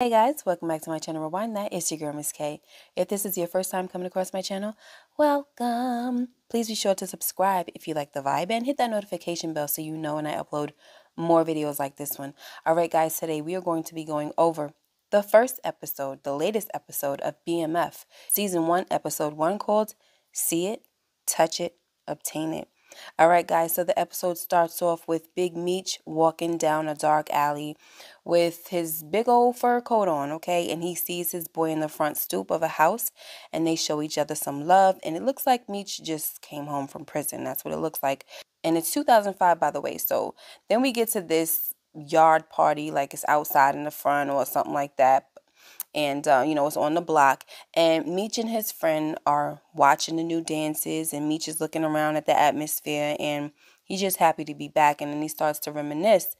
Hey guys, welcome back to my channel Rewind That. It's your girl Miss K. If this is your first time coming across my channel, welcome. Please be sure to subscribe if you like the vibe and hit that notification bell so you know when I upload more videos like this one. Alright guys, today we are going to be going over the first episode, the latest episode of BMF, season one, episode one called See It, Touch It, Obtain It. All right, guys, so the episode starts off with Big Meech walking down a dark alley with his big old fur coat on, okay? And he sees his boy in the front stoop of a house and they show each other some love. And it looks like Meech just came home from prison. That's what it looks like. And it's 2005, by the way. So then we get to this yard party, like it's outside in the front or something like that and uh, you know it's on the block and meech and his friend are watching the new dances and meech is looking around at the atmosphere and he's just happy to be back and then he starts to reminisce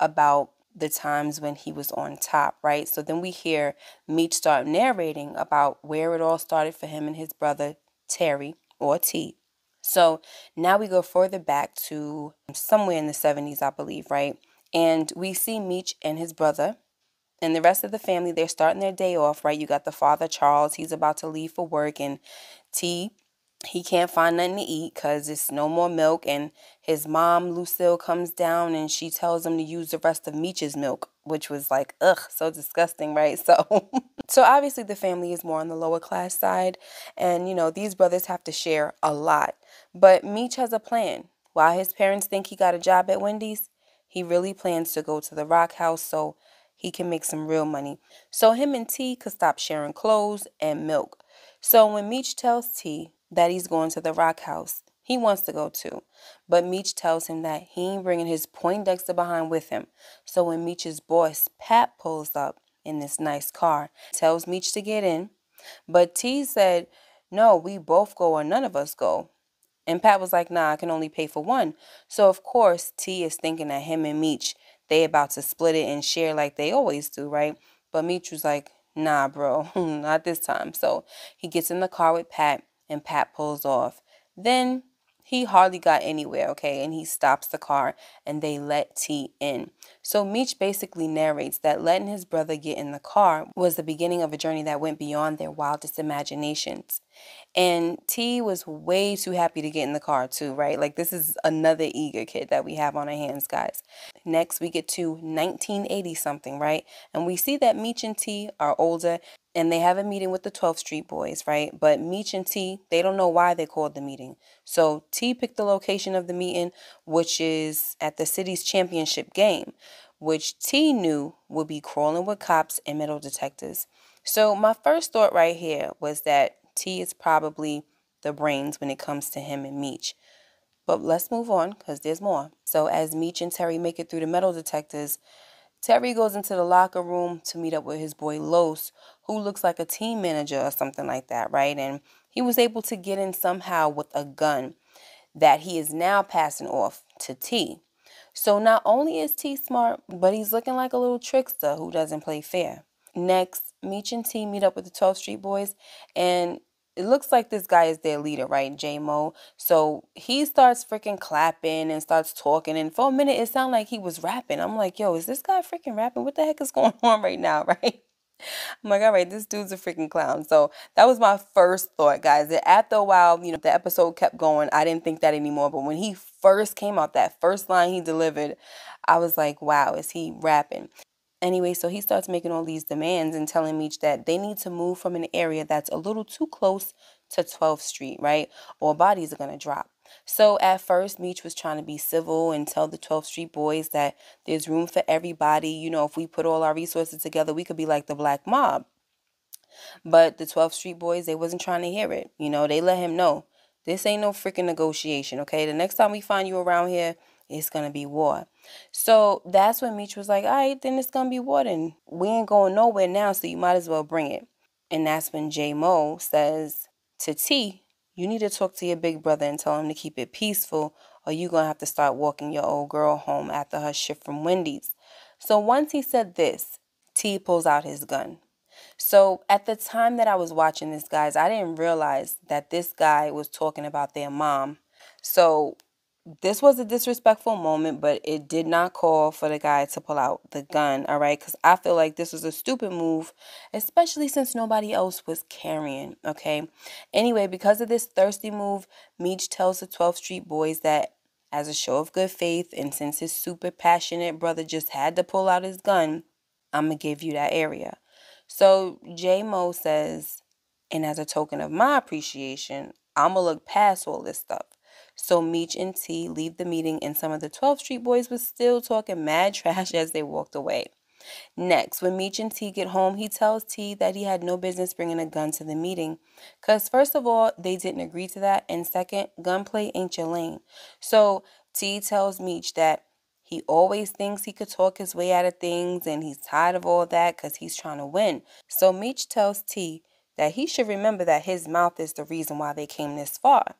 about the times when he was on top, right? So then we hear Meech start narrating about where it all started for him and his brother Terry or T. So now we go further back to somewhere in the 70s, I believe, right? And we see Meech and his brother and the rest of the family, they're starting their day off, right? You got the father, Charles, he's about to leave for work, and T, he can't find nothing to eat because it's no more milk. And his mom, Lucille, comes down and she tells him to use the rest of Meech's milk, which was like, ugh, so disgusting, right? So, so obviously the family is more on the lower class side, and you know these brothers have to share a lot. But Meech has a plan. While his parents think he got a job at Wendy's, he really plans to go to the Rock House. So he can make some real money. So him and T could stop sharing clothes and milk. So when Meech tells T that he's going to the rock house, he wants to go too. But Meech tells him that he ain't bringing his Poindexter behind with him. So when Meech's boss, Pat, pulls up in this nice car, tells Meech to get in. But T said, no, we both go or none of us go. And Pat was like, nah, I can only pay for one. So of course, T is thinking that him and Meech they about to split it and share like they always do, right? But Mitru's like, nah, bro, not this time. So he gets in the car with Pat and Pat pulls off. Then he hardly got anywhere, okay? And he stops the car and they let T in. So Meech basically narrates that letting his brother get in the car was the beginning of a journey that went beyond their wildest imaginations. And T was way too happy to get in the car, too, right? Like, this is another eager kid that we have on our hands, guys. Next, we get to 1980 something, right? And we see that Meech and T are older and they have a meeting with the 12th Street Boys, right? But Meech and T, they don't know why they called the meeting. So T picked the location of the meeting, which is at the city's championship game, which T knew would be crawling with cops and metal detectors. So my first thought right here was that T is probably the brains when it comes to him and Meech. But let's move on because there's more. So as Meech and Terry make it through the metal detectors, Terry goes into the locker room to meet up with his boy Los, who looks like a team manager or something like that, right? And he was able to get in somehow with a gun that he is now passing off to T. So not only is T smart, but he's looking like a little trickster who doesn't play fair. Next, Meech and T meet up with the 12th Street Boys, and it looks like this guy is their leader, right? J Mo. So he starts freaking clapping and starts talking. And for a minute, it sounded like he was rapping. I'm like, yo, is this guy freaking rapping? What the heck is going on right now, right? I'm like, all right, this dude's a freaking clown. So that was my first thought, guys. That after a while, you know, the episode kept going. I didn't think that anymore. But when he first came out, that first line he delivered, I was like, wow, is he rapping? Anyway, so he starts making all these demands and telling each that they need to move from an area that's a little too close to 12th Street, right? Or bodies are going to drop. So at first, Meech was trying to be civil and tell the 12th Street Boys that there's room for everybody. You know, if we put all our resources together, we could be like the Black Mob. But the 12th Street Boys, they wasn't trying to hear it. You know, they let him know this ain't no freaking negotiation, okay? The next time we find you around here, it's gonna be war. So that's when Meech was like, all right, then it's gonna be war then. We ain't going nowhere now, so you might as well bring it. And that's when J Mo says to T, you need to talk to your big brother and tell him to keep it peaceful, or you're going to have to start walking your old girl home after her shift from Wendy's. So once he said this, T pulls out his gun. So at the time that I was watching this, guys, I didn't realize that this guy was talking about their mom. So this was a disrespectful moment, but it did not call for the guy to pull out the gun, all right? Because I feel like this was a stupid move, especially since nobody else was carrying, okay? Anyway, because of this thirsty move, Meech tells the 12th Street Boys that as a show of good faith, and since his super passionate brother just had to pull out his gun, I'm gonna give you that area. So J Mo says, and as a token of my appreciation, I'm gonna look past all this stuff. So Meech and T leave the meeting, and some of the 12th Street Boys was still talking mad trash as they walked away. Next, when Meech and T get home, he tells T that he had no business bringing a gun to the meeting. Because, first of all, they didn't agree to that, and second, gunplay ain't your lane. So, T tells Meech that he always thinks he could talk his way out of things, and he's tired of all that because he's trying to win. So, Meech tells T that he should remember that his mouth is the reason why they came this far.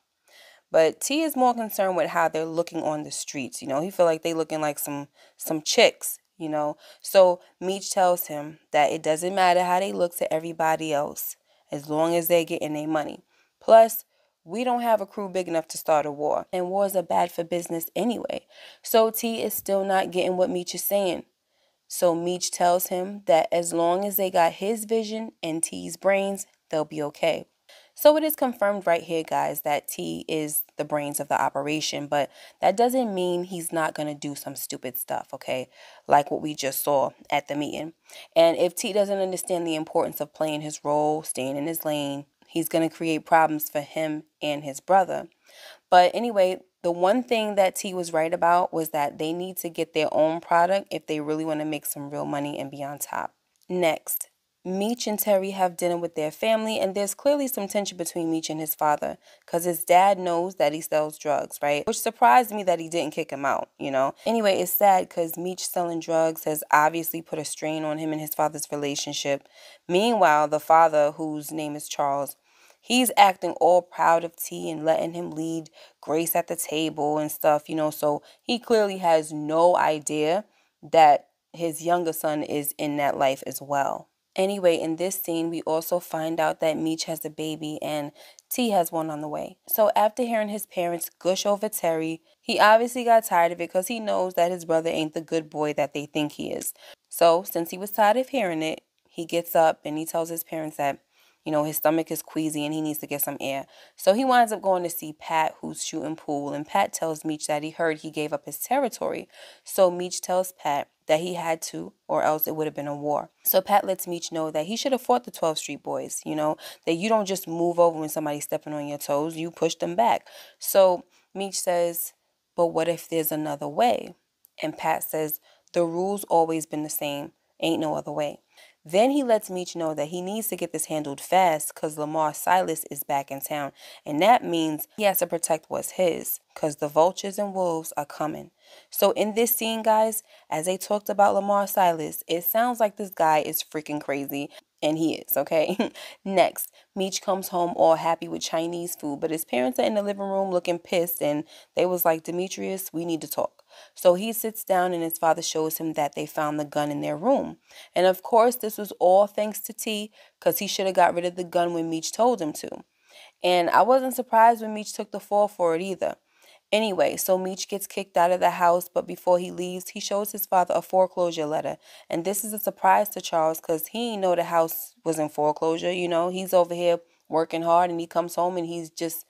But T is more concerned with how they're looking on the streets. You know, he feel like they looking like some some chicks. You know, so Meech tells him that it doesn't matter how they look to everybody else as long as they're getting their money. Plus, we don't have a crew big enough to start a war, and wars are bad for business anyway. So T is still not getting what Meech is saying. So Meech tells him that as long as they got his vision and T's brains, they'll be okay. So it is confirmed right here, guys, that T is the brains of the operation, but that doesn't mean he's not going to do some stupid stuff, okay? Like what we just saw at the meeting. And if T doesn't understand the importance of playing his role, staying in his lane, he's going to create problems for him and his brother. But anyway, the one thing that T was right about was that they need to get their own product if they really want to make some real money and be on top. Next, Meech and Terry have dinner with their family, and there's clearly some tension between Meech and his father because his dad knows that he sells drugs, right? Which surprised me that he didn't kick him out, you know? Anyway, it's sad because Meech selling drugs has obviously put a strain on him and his father's relationship. Meanwhile, the father, whose name is Charles, he's acting all proud of T and letting him lead Grace at the table and stuff, you know? So he clearly has no idea that his younger son is in that life as well. Anyway, in this scene, we also find out that Meech has a baby and T has one on the way. So after hearing his parents gush over Terry, he obviously got tired of it because he knows that his brother ain't the good boy that they think he is. So since he was tired of hearing it, he gets up and he tells his parents that you know, his stomach is queasy and he needs to get some air. So he winds up going to see Pat, who's shooting pool, and Pat tells Meech that he heard he gave up his territory. So Meech tells Pat that he had to, or else it would have been a war. So Pat lets Meach know that he should have fought the 12th Street Boys, you know, that you don't just move over when somebody's stepping on your toes, you push them back. So Meach says, But what if there's another way? And Pat says, The rule's always been the same, ain't no other way. Then he lets Meach know that he needs to get this handled fast because Lamar Silas is back in town, and that means he has to protect what's his because the vultures and wolves are coming. So, in this scene, guys, as they talked about Lamar Silas, it sounds like this guy is freaking crazy, and he is, okay? Next, Meech comes home all happy with Chinese food, but his parents are in the living room looking pissed, and they was like, Demetrius, we need to talk. So he sits down, and his father shows him that they found the gun in their room. And of course, this was all thanks to T, because he should have got rid of the gun when Meech told him to. And I wasn't surprised when Meech took the fall for it either. Anyway, so Meech gets kicked out of the house, but before he leaves, he shows his father a foreclosure letter. And this is a surprise to Charles because he know the house was in foreclosure. You know, he's over here working hard and he comes home and he's just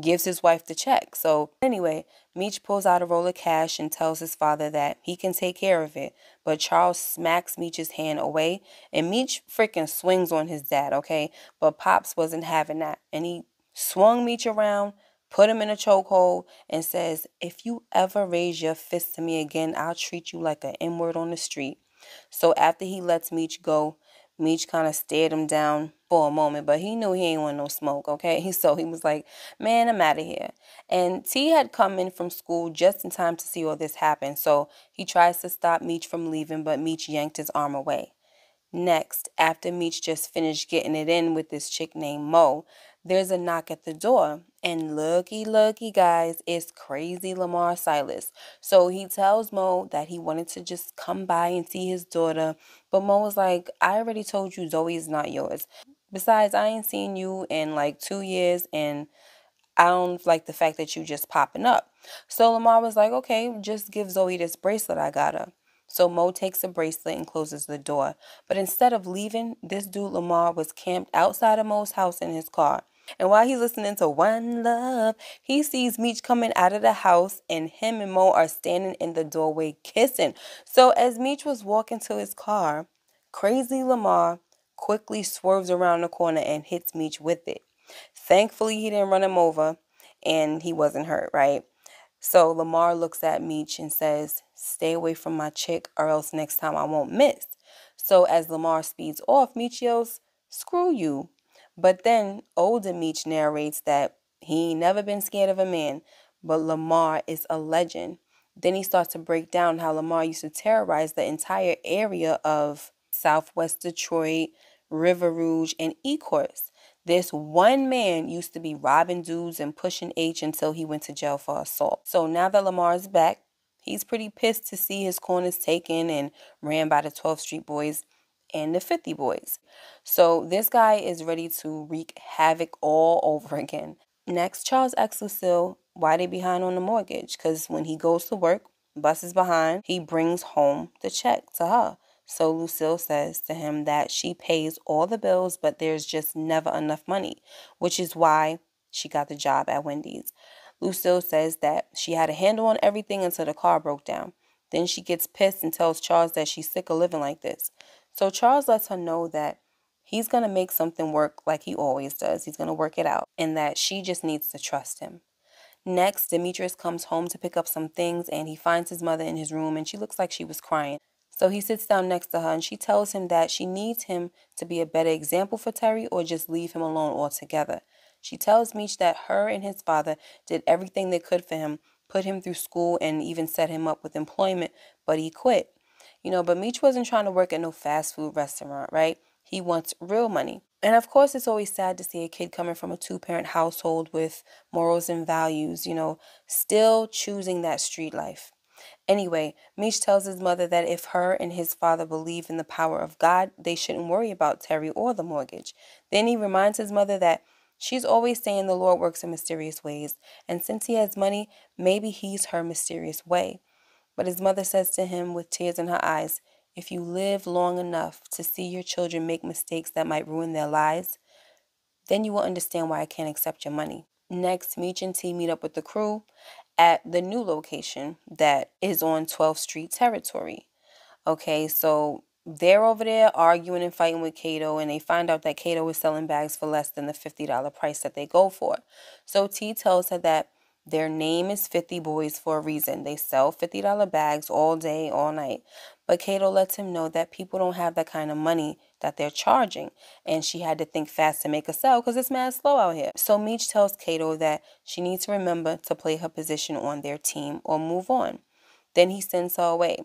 gives his wife the check. So, anyway, Meech pulls out a roll of cash and tells his father that he can take care of it. But Charles smacks Meech's hand away, and Meech freaking swings on his dad, okay? But Pops wasn't having that, and he swung Meech around. Put him in a chokehold and says, If you ever raise your fist to me again, I'll treat you like an N word on the street. So after he lets Meech go, Meech kind of stared him down for a moment, but he knew he ain't want no smoke, okay? So he was like, man, I'm out of here. And T had come in from school just in time to see all this happen, so he tries to stop Meech from leaving, but Meech yanked his arm away. Next, after Meech just finished getting it in with this chick named Mo, there's a knock at the door. And looky, looky, guys, it's crazy Lamar Silas. So he tells Mo that he wanted to just come by and see his daughter. But Mo was like, I already told you Zoe is not yours. Besides, I ain't seen you in like two years and I don't like the fact that you just popping up. So Lamar was like, okay, just give Zoe this bracelet I got her. So Mo takes the bracelet and closes the door. But instead of leaving, this dude Lamar was camped outside of Mo's house in his car. And while he's listening to One Love, he sees Meech coming out of the house, and him and Mo are standing in the doorway kissing. So as Meech was walking to his car, Crazy Lamar quickly swerves around the corner and hits Meech with it. Thankfully, he didn't run him over and he wasn't hurt, right? So Lamar looks at Meech and says, Stay away from my chick, or else next time I won't miss. So as Lamar speeds off, Meech yells, Screw you, but then old Meach narrates that he ain't never been scared of a man, but Lamar is a legend. Then he starts to break down how Lamar used to terrorize the entire area of Southwest Detroit, River Rouge, and Ecorse. This one man used to be robbing dudes and pushing H until he went to jail for assault. So now that Lamar's back, he's pretty pissed to see his corners taken and ran by the 12th Street Boys and the 50 Boys. So this guy is ready to wreak havoc all over again. Next, Charles asks Lucille, why they behind on the mortgage? Because when he goes to work, buses behind, he brings home the check to her. So Lucille says to him that she pays all the bills, but there's just never enough money, which is why she got the job at Wendy's. Lucille says that she had a handle on everything until the car broke down. Then she gets pissed and tells Charles that she's sick of living like this. So Charles lets her know that he's going to make something work like he always does. He's going to work it out and that she just needs to trust him. Next, Demetrius comes home to pick up some things and he finds his mother in his room and she looks like she was crying. So he sits down next to her and she tells him that she needs him to be a better example for Terry or just leave him alone altogether. She tells Meech that her and his father did everything they could for him, put him through school, and even set him up with employment, but he quit. You know, but Meech wasn't trying to work at no fast food restaurant, right? He wants real money. And of course, it's always sad to see a kid coming from a two parent household with morals and values, you know, still choosing that street life. Anyway, Meech tells his mother that if her and his father believe in the power of God, they shouldn't worry about Terry or the mortgage. Then he reminds his mother that she's always saying the Lord works in mysterious ways, and since he has money, maybe he's her mysterious way. But his mother says to him with tears in her eyes, If you live long enough to see your children make mistakes that might ruin their lives, then you will understand why I can't accept your money. Next, Meech and T meet up with the crew at the new location that is on 12th Street territory. Okay, so they're over there arguing and fighting with Cato, and they find out that Cato is selling bags for less than the $50 price that they go for. So T tells her that their name is 50 Boys for a reason. They sell $50 bags all day, all night. But Cato lets him know that people don't have that kind of money that they're charging. And she had to think fast to make a sell because it's mad slow out here. So Meech tells Cato that she needs to remember to play her position on their team or move on. Then he sends her away.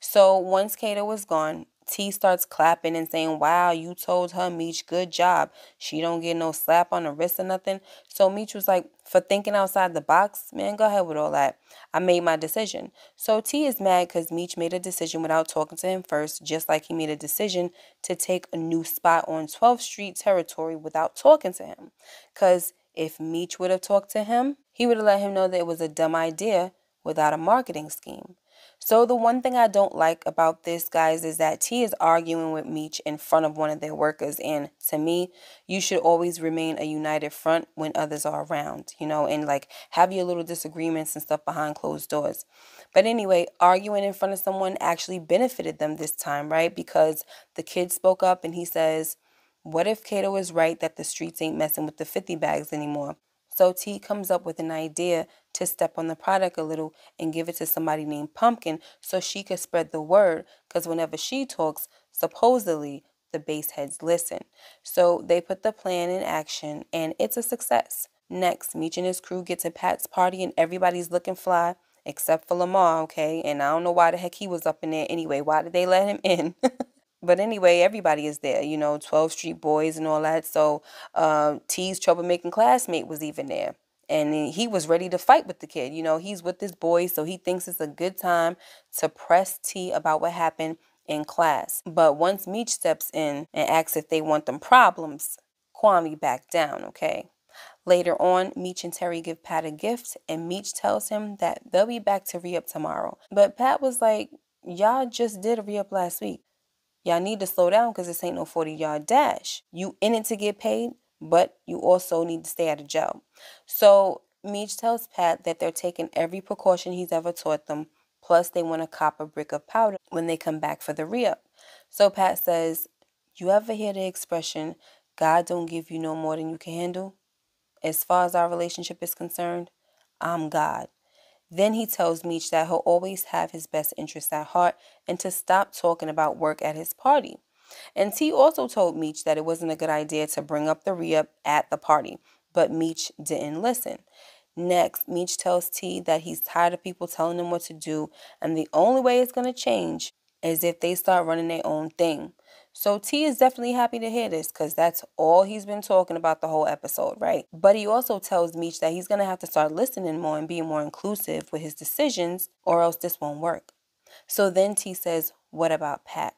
So once Cato was gone, T starts clapping and saying, Wow, you told her, Meech, good job. She don't get no slap on the wrist or nothing. So Meech was like, For thinking outside the box, man, go ahead with all that. I made my decision. So T is mad because Meech made a decision without talking to him first, just like he made a decision to take a new spot on 12th Street territory without talking to him. Because if Meech would have talked to him, he would have let him know that it was a dumb idea without a marketing scheme. So, the one thing I don't like about this, guys, is that T is arguing with Meech in front of one of their workers. And to me, you should always remain a united front when others are around, you know, and like have your little disagreements and stuff behind closed doors. But anyway, arguing in front of someone actually benefited them this time, right? Because the kid spoke up and he says, What if Cato is right that the streets ain't messing with the 50 bags anymore? So T comes up with an idea to step on the product a little and give it to somebody named Pumpkin so she could spread the word because whenever she talks, supposedly the base heads listen. So they put the plan in action and it's a success. Next, Meech and his crew get to Pat's party and everybody's looking fly except for Lamar, okay? And I don't know why the heck he was up in there anyway. Why did they let him in? But anyway, everybody is there, you know, 12 Street Boys and all that. So uh, T's troublemaking classmate was even there. And he was ready to fight with the kid. You know, he's with this boy, so he thinks it's a good time to press T about what happened in class. But once Meech steps in and asks if they want them problems, Kwame back down, okay? Later on, Meech and Terry give Pat a gift, and Meech tells him that they'll be back to re up tomorrow. But Pat was like, Y'all just did a re up last week. Y'all need to slow down because this ain't no 40 yard dash. You in it to get paid, but you also need to stay out of jail. So Meach tells Pat that they're taking every precaution he's ever taught them, plus they want to cop a brick of powder when they come back for the re up. So Pat says, You ever hear the expression, God don't give you no more than you can handle? As far as our relationship is concerned, I'm God. Then he tells Meech that he'll always have his best interests at heart and to stop talking about work at his party. And T also told Meech that it wasn't a good idea to bring up the re up at the party, but Meech didn't listen. Next, Meech tells T that he's tired of people telling him what to do, and the only way it's going to change is if they start running their own thing. So T is definitely happy to hear this because that's all he's been talking about the whole episode, right? But he also tells Meech that he's going to have to start listening more and being more inclusive with his decisions or else this won't work. So then T says, What about Pat?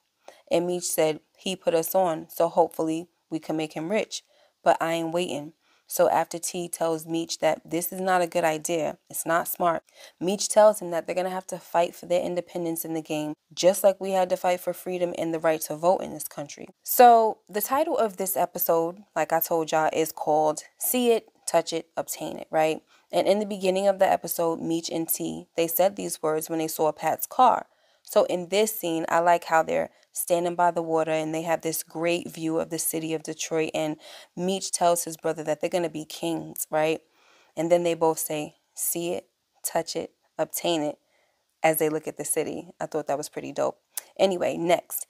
And Meech said, He put us on, so hopefully we can make him rich. But I ain't waiting. So after T tells Meech that this is not a good idea, it's not smart, Meech tells him that they're going to have to fight for their independence in the game, just like we had to fight for freedom and the right to vote in this country. So the title of this episode, like I told y'all, is called See It, Touch It, Obtain It, right? And in the beginning of the episode, Meech and T, they said these words when they saw Pat's car. So in this scene, I like how they're standing by the water and they have this great view of the city of Detroit. And Meech tells his brother that they're going to be kings, right? And then they both say, see it, touch it, obtain it as they look at the city. I thought that was pretty dope. Anyway, next.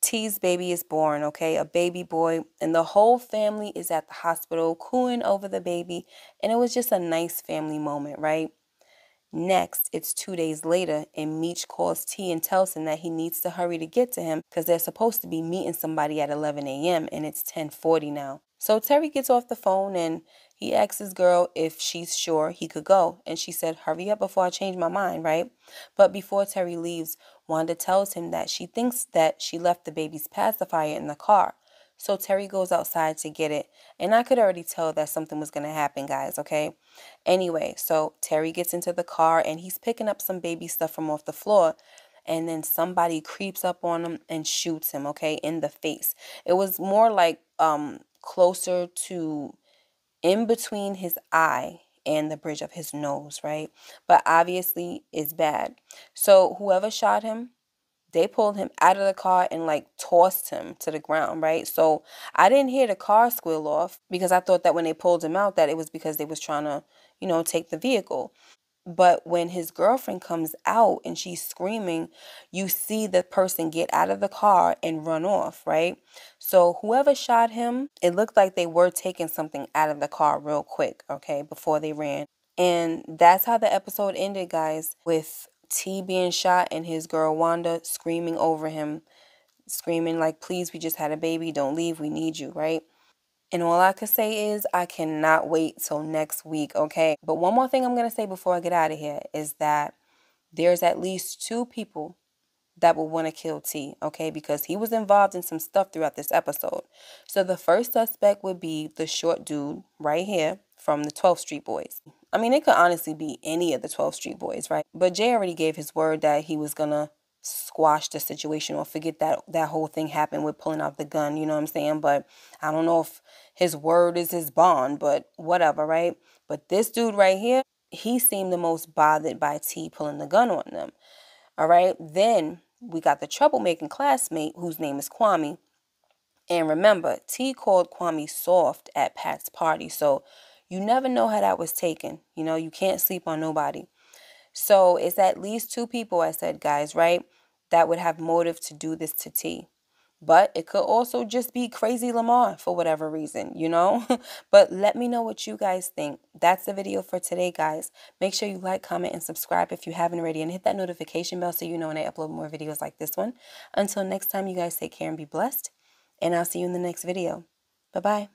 T's baby is born, okay? A baby boy, and the whole family is at the hospital cooing over the baby, and it was just a nice family moment, right? Next, it's two days later, and Meech calls T and tells him that he needs to hurry to get to him because they're supposed to be meeting somebody at 11 a.m. and it's 10:40 now. So Terry gets off the phone and he asks his girl if she's sure he could go, and she said, "Hurry up before I change my mind, right?" But before Terry leaves, Wanda tells him that she thinks that she left the baby's pacifier in the car. So Terry goes outside to get it. And I could already tell that something was going to happen, guys, okay? Anyway, so Terry gets into the car and he's picking up some baby stuff from off the floor. And then somebody creeps up on him and shoots him, okay, in the face. It was more like um closer to in between his eye and the bridge of his nose, right? But obviously it's bad. So whoever shot him they pulled him out of the car and like tossed him to the ground right so i didn't hear the car squeal off because i thought that when they pulled him out that it was because they was trying to you know take the vehicle but when his girlfriend comes out and she's screaming you see the person get out of the car and run off right so whoever shot him it looked like they were taking something out of the car real quick okay before they ran and that's how the episode ended guys with T being shot and his girl Wanda screaming over him, screaming like, please, we just had a baby. Don't leave. We need you, right? And all I could say is, I cannot wait till next week, okay? But one more thing I'm gonna say before I get out of here is that there's at least two people that will wanna kill T, okay? Because he was involved in some stuff throughout this episode. So the first suspect would be the short dude right here from the 12th Street Boys. I mean, it could honestly be any of the 12th Street Boys, right? But Jay already gave his word that he was gonna squash the situation or forget that that whole thing happened with pulling out the gun, you know what I'm saying? But I don't know if his word is his bond, but whatever, right? But this dude right here, he seemed the most bothered by T pulling the gun on them. All right? Then we got the troublemaking classmate whose name is Kwame. And remember, T called Kwame soft at Pat's party. So you never know how that was taken. You know, you can't sleep on nobody. So it's at least two people, I said, guys, right? That would have motive to do this to T. But it could also just be crazy Lamar for whatever reason, you know? but let me know what you guys think. That's the video for today, guys. Make sure you like, comment, and subscribe if you haven't already, and hit that notification bell so you know when I upload more videos like this one. Until next time, you guys take care and be blessed, and I'll see you in the next video. Bye bye.